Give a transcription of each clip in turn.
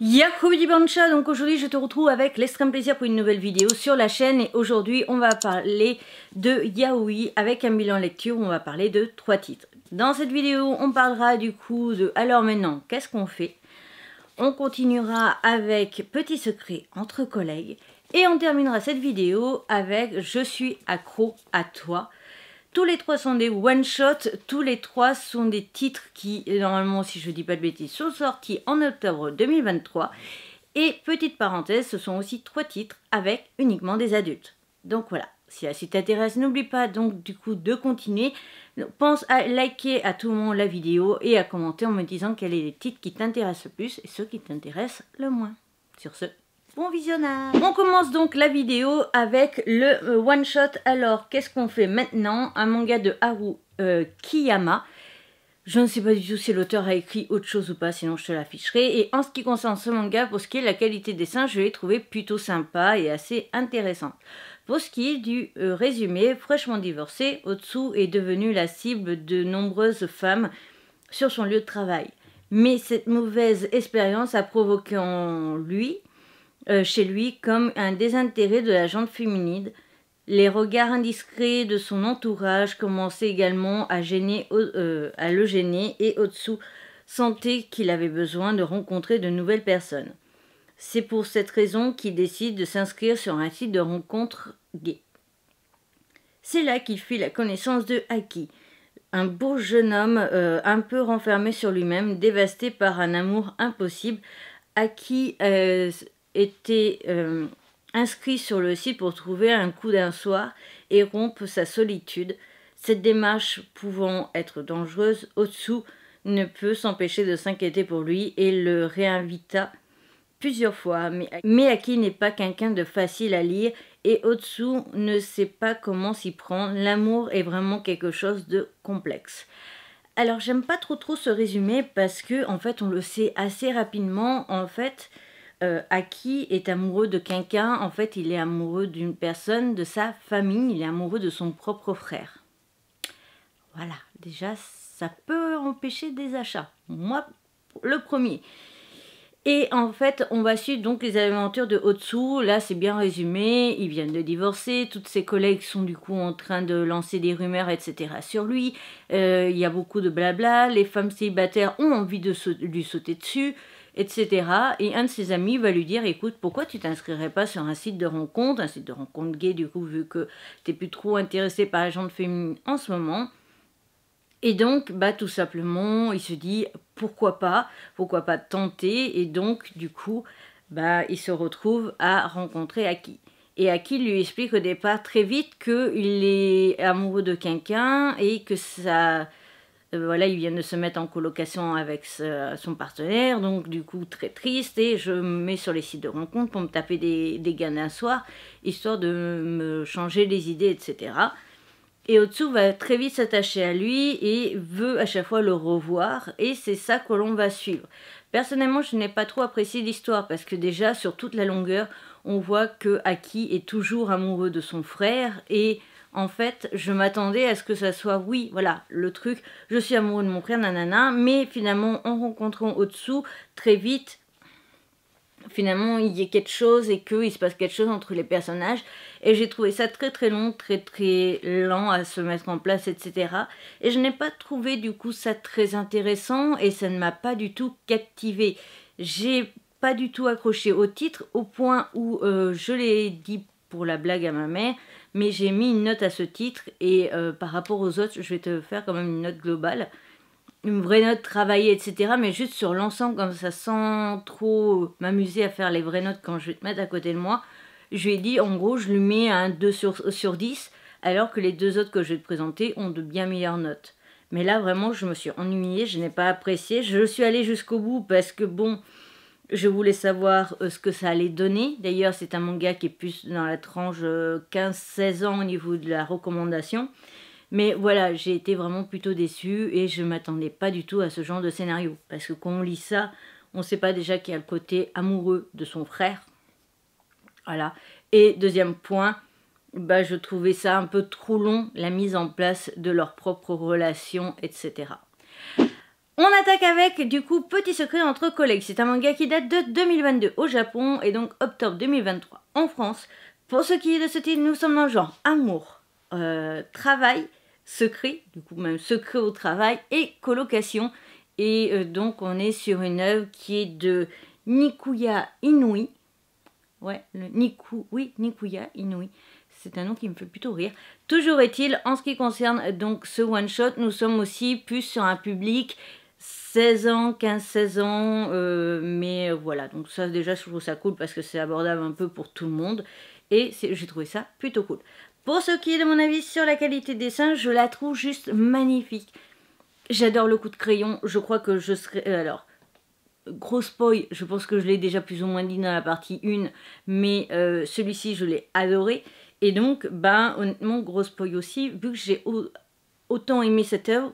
Yahoo Bancha, donc aujourd'hui je te retrouve avec l'extrême plaisir pour une nouvelle vidéo sur la chaîne et aujourd'hui on va parler de yaoi avec un bilan lecture, on va parler de trois titres. Dans cette vidéo on parlera du coup de alors maintenant qu'est-ce qu'on fait On continuera avec Petit secret entre collègues et on terminera cette vidéo avec Je suis accro à toi tous les trois sont des one-shots, tous les trois sont des titres qui, normalement, si je ne dis pas de bêtises, sont sortis en octobre 2023. Et petite parenthèse, ce sont aussi trois titres avec uniquement des adultes. Donc voilà, si ça t'intéresse, n'oublie pas donc du coup de continuer. Pense à liker à tout le monde la vidéo et à commenter en me disant quels est les titres qui t'intéressent le plus et ceux qui t'intéressent le moins. Sur ce, Bon visionnage On commence donc la vidéo avec le euh, one shot. Alors qu'est-ce qu'on fait maintenant Un manga de Haru euh, Kiyama. Je ne sais pas du tout si l'auteur a écrit autre chose ou pas, sinon je te l'afficherai. Et en ce qui concerne ce manga, pour ce qui est de la qualité des dessins, je l'ai trouvé plutôt sympa et assez intéressante. Pour ce qui est du euh, résumé, fraîchement divorcé, Otsu est devenue la cible de nombreuses femmes sur son lieu de travail. Mais cette mauvaise expérience a provoqué en lui euh, chez lui comme un désintérêt de la jante féminine. Les regards indiscrets de son entourage commençaient également à, gêner, euh, à le gêner et au-dessous, sentait qu'il avait besoin de rencontrer de nouvelles personnes. C'est pour cette raison qu'il décide de s'inscrire sur un site de rencontres gay. C'est là qu'il fit la connaissance de Aki, un beau jeune homme euh, un peu renfermé sur lui-même, dévasté par un amour impossible, Aki était euh, inscrit sur le site pour trouver un coup d'un soir et rompre sa solitude. Cette démarche pouvant être dangereuse, Otsu ne peut s'empêcher de s'inquiéter pour lui et le réinvita plusieurs fois. Mais, Aki n'est pas quelqu'un de facile à lire et Otsu ne sait pas comment s'y prendre. L'amour est vraiment quelque chose de complexe. Alors j'aime pas trop trop ce résumé parce que en fait on le sait assez rapidement. En fait, euh, Aki est amoureux de quelqu'un, en fait, il est amoureux d'une personne, de sa famille, il est amoureux de son propre frère. Voilà, déjà, ça peut empêcher des achats. Moi, le premier. Et en fait, on va suivre donc les aventures de Otsu. Là, c'est bien résumé. Ils viennent de divorcer. Toutes ses collègues sont du coup en train de lancer des rumeurs, etc. sur lui. Euh, il y a beaucoup de blabla. Les femmes célibataires ont envie de lui sauter dessus etc. Et un de ses amis va lui dire, écoute, pourquoi tu t'inscrirais pas sur un site de rencontre, un site de rencontre gay du coup, vu que tu t'es plus trop intéressé par gens de féminine en ce moment. Et donc, bah, tout simplement, il se dit, pourquoi pas, pourquoi pas tenter, et donc, du coup, bah, il se retrouve à rencontrer Aki. Et Aki lui explique au départ très vite qu'il est amoureux de quelqu'un et que ça euh, voilà, il vient de se mettre en colocation avec son partenaire, donc du coup très triste, et je me mets sur les sites de rencontres pour me taper des, des un d'un soir, histoire de me changer les idées, etc. Et Otsu va très vite s'attacher à lui et veut à chaque fois le revoir, et c'est ça que l'on va suivre. Personnellement, je n'ai pas trop apprécié l'histoire parce que déjà sur toute la longueur, on voit que Aki est toujours amoureux de son frère et en fait, je m'attendais à ce que ça soit oui, voilà, le truc, je suis amoureux de mon frère, nanana, mais finalement, en rencontrant au-dessous très vite, finalement, il y ait quelque chose et qu'il se passe quelque chose entre les personnages. Et j'ai trouvé ça très très long, très très lent à se mettre en place, etc. Et je n'ai pas trouvé du coup ça très intéressant et ça ne m'a pas du tout captivé. J'ai pas du tout accroché au titre au point où euh, je l'ai dit pour la blague à ma mère, mais j'ai mis une note à ce titre et euh, par rapport aux autres, je vais te faire quand même une note globale. Une vraie note travaillée, etc. Mais juste sur l'ensemble, comme ça, sans trop m'amuser à faire les vraies notes quand je vais te mettre à côté de moi. Je lui ai dit, en gros, je lui mets un 2 sur, sur 10, alors que les deux autres que je vais te présenter ont de bien meilleures notes. Mais là, vraiment, je me suis ennuyée, je n'ai pas apprécié. Je suis allée jusqu'au bout parce que, bon, je voulais savoir euh, ce que ça allait donner. D'ailleurs, c'est un manga qui est plus dans la tranche 15-16 euh, ans au niveau de la recommandation. Mais voilà, j'ai été vraiment plutôt déçue et je m'attendais pas du tout à ce genre de scénario. Parce que quand on lit ça, on ne sait pas déjà qu'il y a le côté amoureux de son frère. Voilà. Et deuxième point, bah, je trouvais ça un peu trop long, la mise en place de leur propre relation, etc. On attaque avec du coup Petit secret entre collègues. C'est un manga qui date de 2022 au Japon et donc octobre 2023 en France. Pour ce qui est de ce titre, nous sommes dans le genre amour, euh, travail, secret, du coup même secret au travail et colocation. Et euh, donc on est sur une œuvre qui est de Nikuya Inui. Ouais, le Niku, oui, Nikuya Inui. C'est un nom qui me fait plutôt rire. Toujours est-il, en ce qui concerne donc ce one-shot, nous sommes aussi plus sur un public 16 ans, 15-16 ans, euh, mais euh, voilà, donc ça déjà je trouve ça cool parce que c'est abordable un peu pour tout le monde et j'ai trouvé ça plutôt cool. Pour ce qui est de mon avis sur la qualité des dessins, je la trouve juste magnifique. J'adore le coup de crayon, je crois que je serais... Euh, alors, Grosse spoil, je pense que je l'ai déjà plus ou moins dit dans la partie 1, mais celui-ci je l'ai adoré. Et donc, ben honnêtement, Grosse spoil aussi, vu que j'ai autant aimé cette œuvre,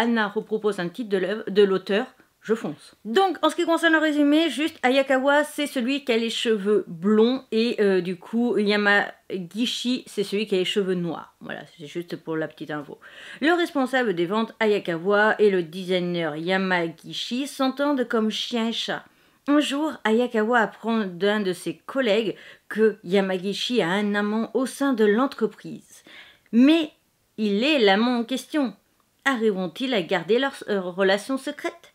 Anna repropose un titre de l'auteur, je fonce. Donc, en ce qui concerne le résumé, juste Ayakawa, c'est celui qui a les cheveux blonds et euh, du coup, Yamagishi, c'est celui qui a les cheveux noirs. Voilà, c'est juste pour la petite info. Le responsable des ventes, Ayakawa, et le designer Yamagishi s'entendent comme chien et chat. Un jour, Ayakawa apprend d'un de ses collègues que Yamagishi a un amant au sein de l'entreprise. Mais il est l'amant en question arriveront-ils à garder leur euh, relation secrète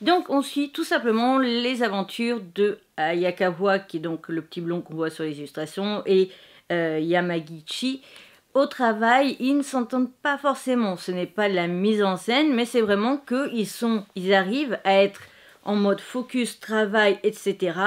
donc on suit tout simplement les aventures de euh, Ayakawa, qui est donc le petit blond qu'on voit sur les illustrations, et euh, Yamagichi. Au travail, ils ne s'entendent pas forcément. Ce n'est pas la mise en scène, mais c'est vraiment qu'ils sont, ils arrivent à être en mode focus travail, etc.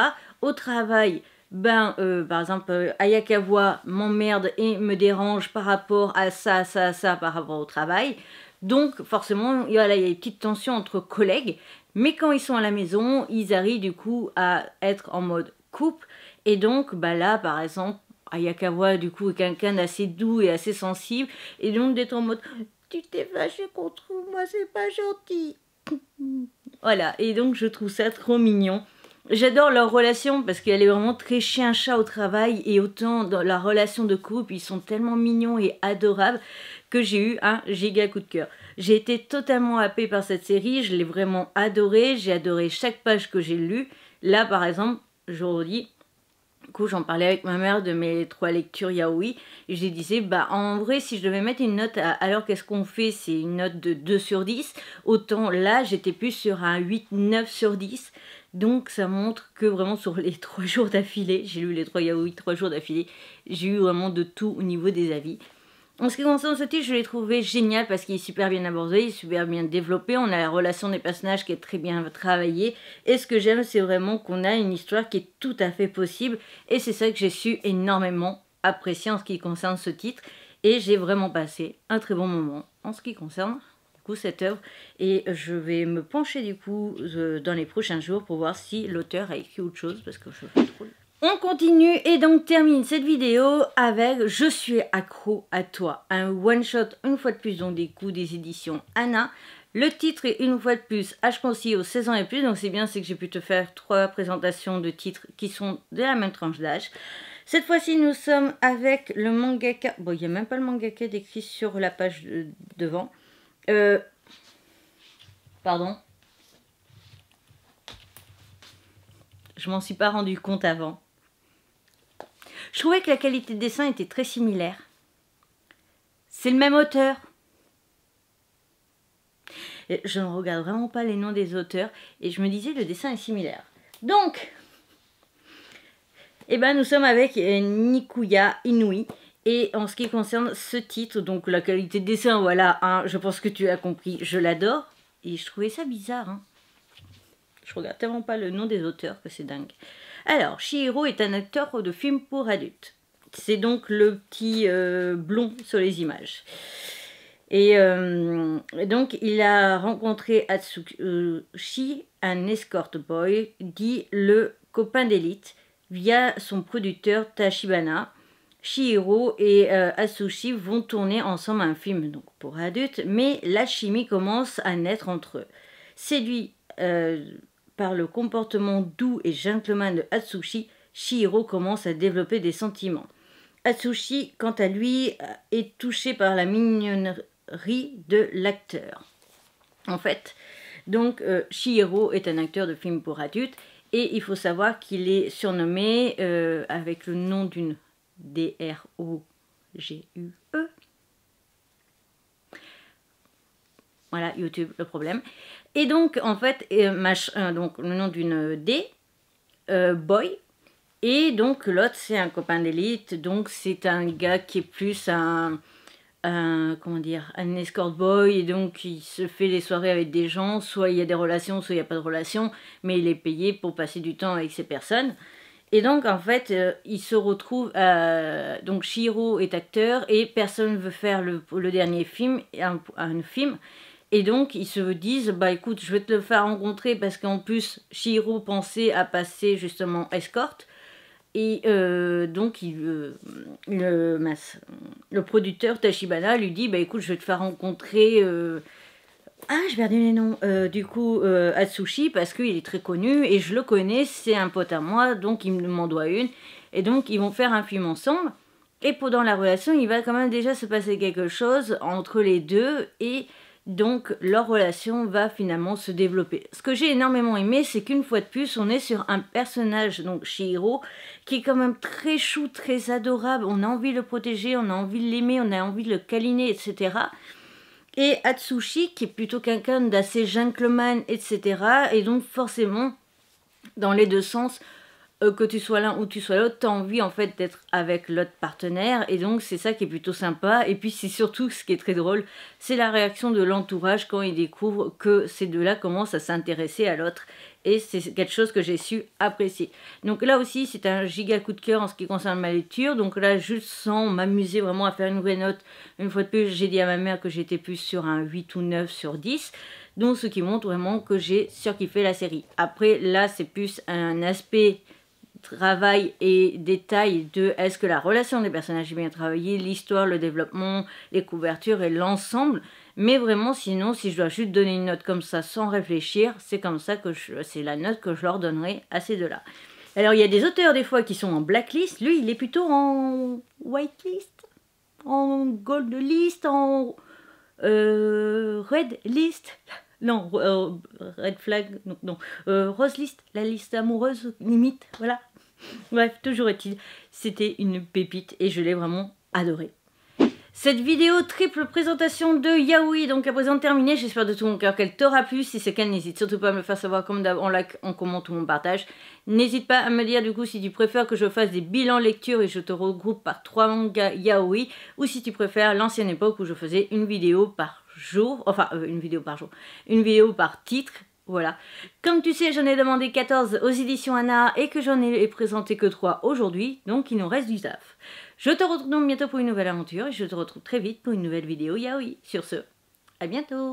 Au travail, ben, euh, par exemple, euh, Ayakawa m'emmerde et me dérange par rapport à ça, ça, ça, par rapport au travail. Donc, forcément, il y a une petite tension entre collègues. Mais quand ils sont à la maison, ils arrivent du coup à être en mode couple. Et donc, bah là, par exemple, Ayakawa, du coup, est quelqu'un d'assez doux et assez sensible. Et donc, d'être en mode Tu t'es fâché contre moi, c'est pas gentil. voilà. Et donc, je trouve ça trop mignon. J'adore leur relation parce qu'elle est vraiment très chien-chat au travail et autant dans la relation de couple, ils sont tellement mignons et adorables que j'ai eu un giga coup de cœur. J'ai été totalement happée par cette série, je l'ai vraiment adorée, j'ai adoré chaque page que j'ai lue. Là par exemple, je redis, j'en parlais avec ma mère de mes trois lectures yaoi et je lui disais bah en vrai si je devais mettre une note alors qu'est-ce qu'on fait c'est une note de 2 sur 10 autant là j'étais plus sur un 8 9 sur 10 donc ça montre que vraiment sur les trois jours d'affilée, j'ai lu les trois yaoi trois jours d'affilée, j'ai eu vraiment de tout au niveau des avis. En ce qui concerne ce titre, je l'ai trouvé génial parce qu'il est super bien abordé, il est super bien développé, on a la relation des personnages qui est très bien travaillée. Et ce que j'aime, c'est vraiment qu'on a une histoire qui est tout à fait possible. Et c'est ça que j'ai su énormément apprécier en ce qui concerne ce titre. Et j'ai vraiment passé un très bon moment en ce qui concerne cette œuvre et je vais me pencher du coup euh, dans les prochains jours pour voir si l'auteur a écrit autre chose parce que je trouve trop. On continue et donc termine cette vidéo avec Je suis accro à toi, un one shot une fois de plus donc des coups des éditions Anna. Le titre est une fois de plus H conseillé aux 16 ans et plus, donc c'est bien, c'est que j'ai pu te faire trois présentations de titres qui sont de la même tranche d'âge. Cette fois-ci, nous sommes avec le mangaka. Bon, il n'y a même pas le mangaka décrit sur la page euh, devant. Euh... Pardon Je m'en suis pas rendu compte avant. Je trouvais que la qualité de dessin était très similaire. C'est le même auteur. Je ne regarde vraiment pas les noms des auteurs et je me disais le dessin est similaire. Donc, eh ben, nous sommes avec euh, Nikuya Inui, et en ce qui concerne ce titre, donc la qualité de dessin, voilà, hein, je pense que tu as compris, je l'adore. Et je trouvais ça bizarre. Hein. Je regarde tellement pas le nom des auteurs que c'est dingue. Alors, Shihiro est un acteur de film pour adultes. C'est donc le petit euh, blond sur les images. Et, euh, donc, il a rencontré Atsushi, euh, un escort boy, dit le copain d'élite, via son producteur Tachibana, Shihiro et Atsushi Asushi vont tourner ensemble un film donc pour adultes, mais la chimie commence à naître entre eux. Séduit euh, par le comportement doux et gentleman de Atsushi, Shihiro commence à développer des sentiments. Atsushi, quant à lui, euh, est touché par la mignonnerie de l'acteur. En fait, donc euh, Shihiro est un acteur de film pour adultes et il faut savoir qu'il est surnommé avec le nom d'une D-R-O-G-U-E. Voilà, YouTube, le problème. Et donc, en fait, euh, euh, donc, le nom d'une euh, D, Boy. Et donc, l'autre, c'est un copain d'élite. Donc, c'est un gars qui est plus un, un, comment dire, un escort boy. Et donc, il se fait les soirées avec des gens. Soit il y a des relations, soit il n'y a pas de relations. Mais il est payé pour passer du temps avec ces personnes. Et donc, en fait, ils euh, il se retrouve. Euh, donc, Shiro est acteur et personne ne veut faire le, dernier film, un, film. Et donc, ils se disent Bah écoute, je vais te le faire rencontrer parce qu'en plus, Shiro pensait à passer justement escorte. Et euh, donc, il, le, le producteur Tachibana lui dit Bah écoute, je vais te faire rencontrer. Ah, j'ai perdu les noms. Euh, du coup, Atsushi, euh, parce qu'il est très connu et je le connais, c'est un pote à moi, donc il m'en doit une. Et donc, ils vont faire un film ensemble. Et pendant la relation, il va quand même déjà se passer quelque chose entre les deux et donc leur relation va finalement se développer. Ce que j'ai énormément aimé, c'est qu'une fois de plus, on est sur un personnage, donc Shihiro, qui est quand même très chou, très adorable. On a envie de le protéger, on a envie de l'aimer, on a envie de le câliner, etc et Atsushi, qui est plutôt quelqu'un d'assez gentleman, etc. Et donc forcément, dans les deux sens, euh, que tu sois l'un ou tu sois l'autre, t'as envie en fait d'être avec l'autre partenaire. Et donc c'est ça qui est plutôt sympa. Et puis c'est surtout ce qui est très drôle, c'est la réaction de l'entourage quand il découvre que ces deux-là commencent à s'intéresser à l'autre et c'est quelque chose que j'ai su apprécier. Donc là aussi, c'est un giga coup de cœur en ce qui concerne ma lecture. Donc là, juste sans m'amuser vraiment à faire une vraie note, une fois de plus, j'ai dit à ma mère que j'étais plus sur un 8 ou 9 sur 10. Donc ce qui montre vraiment que j'ai surkiffé la série. Après, là, c'est plus un aspect travail et détail de est-ce que la relation des personnages est bien travaillée, l'histoire, le développement, les couvertures et l'ensemble mais vraiment, sinon, si je dois juste donner une note comme ça sans réfléchir, c'est comme ça que c'est la note que je leur donnerai à ces deux-là. Alors, il y a des auteurs des fois qui sont en blacklist. Lui, il est plutôt en whitelist, en gold list, en euh, red list. Non, euh, red flag, non, euh, rose list, la liste amoureuse, limite, voilà. Bref, toujours est-il, c'était une pépite et je l'ai vraiment adoré. Cette vidéo triple présentation de Yaoi, donc à présent terminée, j'espère de tout mon cœur qu'elle t'aura plu. Si c'est le cas, n'hésite surtout pas à me faire savoir comme d'hab, en like, on ou en partage. N'hésite pas à me dire du coup si tu préfères que je fasse des bilans lecture et je te regroupe par trois mangas Yaoi, ou si tu préfères l'ancienne époque où je faisais une vidéo par jour, enfin euh, une vidéo par jour, une vidéo par titre, voilà. Comme tu sais, j'en ai demandé 14 aux éditions Anna et que j'en ai présenté que 3 aujourd'hui, donc il nous reste du taf. Je te retrouve donc bientôt pour une nouvelle aventure et je te retrouve très vite pour une nouvelle vidéo yaoi. Sur ce, à bientôt